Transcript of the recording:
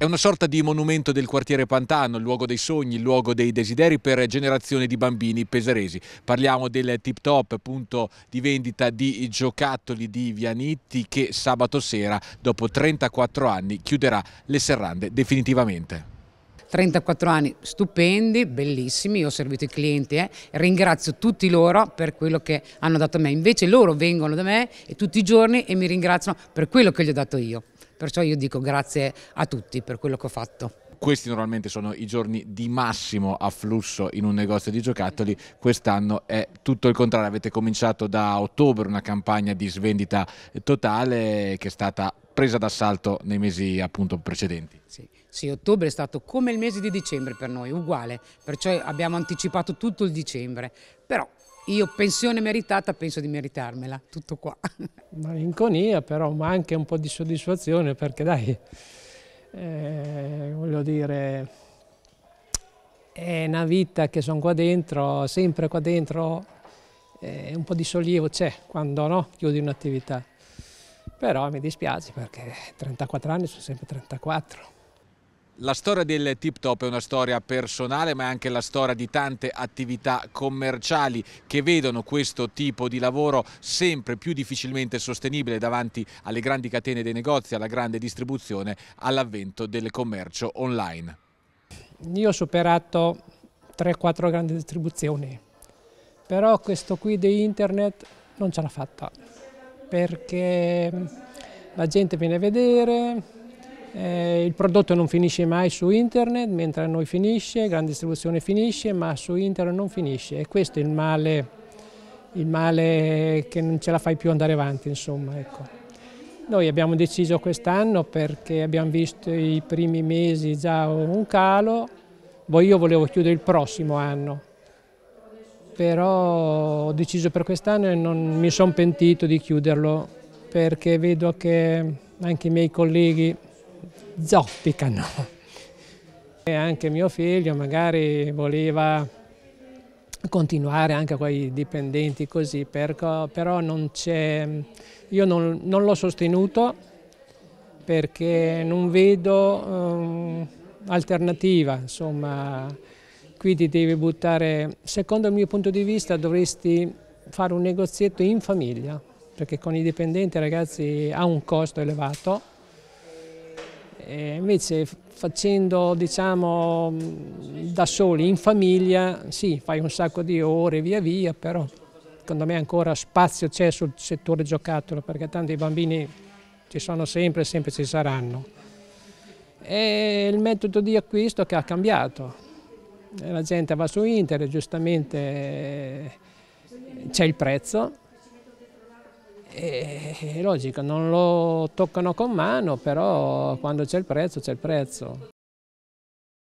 È una sorta di monumento del quartiere Pantano, il luogo dei sogni, il luogo dei desideri per generazioni di bambini pesaresi. Parliamo del tip top, punto di vendita di giocattoli di Vianitti che sabato sera, dopo 34 anni, chiuderà le serrande definitivamente. 34 anni stupendi, bellissimi, io ho servito i clienti, eh. ringrazio tutti loro per quello che hanno dato a me, invece loro vengono da me tutti i giorni e mi ringraziano per quello che gli ho dato io. Perciò io dico grazie a tutti per quello che ho fatto questi normalmente sono i giorni di massimo afflusso in un negozio di giocattoli, quest'anno è tutto il contrario, avete cominciato da ottobre una campagna di svendita totale che è stata presa d'assalto nei mesi appunto precedenti. Sì. sì, ottobre è stato come il mese di dicembre per noi, uguale, perciò abbiamo anticipato tutto il dicembre, però io pensione meritata penso di meritarmela, tutto qua. Malinconia però, ma anche un po' di soddisfazione perché dai, eh, voglio dire, è una vita che sono qua dentro, sempre qua dentro, eh, un po' di sollievo c'è quando no, chiudi un'attività. Però mi dispiace perché 34 anni sono sempre 34 la storia del Tip Top è una storia personale ma è anche la storia di tante attività commerciali che vedono questo tipo di lavoro sempre più difficilmente sostenibile davanti alle grandi catene dei negozi, alla grande distribuzione, all'avvento del commercio online. Io ho superato 3-4 grandi distribuzioni, però questo qui di internet non ce l'ha fatta perché la gente viene a vedere, eh, il prodotto non finisce mai su internet, mentre a noi finisce, grande distribuzione finisce, ma su internet non finisce e questo è il male, il male che non ce la fai più andare avanti. Insomma, ecco. Noi abbiamo deciso quest'anno perché abbiamo visto i primi mesi già un calo, poi io volevo chiudere il prossimo anno, però ho deciso per quest'anno e non mi sono pentito di chiuderlo perché vedo che anche i miei colleghi zoppicano. E anche mio figlio magari voleva continuare anche con i dipendenti così, però non io non, non l'ho sostenuto perché non vedo um, alternativa, insomma, qui ti devi buttare, secondo il mio punto di vista dovresti fare un negozietto in famiglia, perché con i dipendenti ragazzi ha un costo elevato, e invece facendo diciamo, da soli, in famiglia, sì, fai un sacco di ore via via, però secondo me ancora spazio c'è sul settore giocattolo, perché tanti bambini ci sono sempre e sempre ci saranno. E il metodo di acquisto che ha cambiato. Eh, la gente va su internet, giustamente eh, c'è il prezzo, è logico, non lo toccano con mano, però quando c'è il prezzo, c'è il prezzo.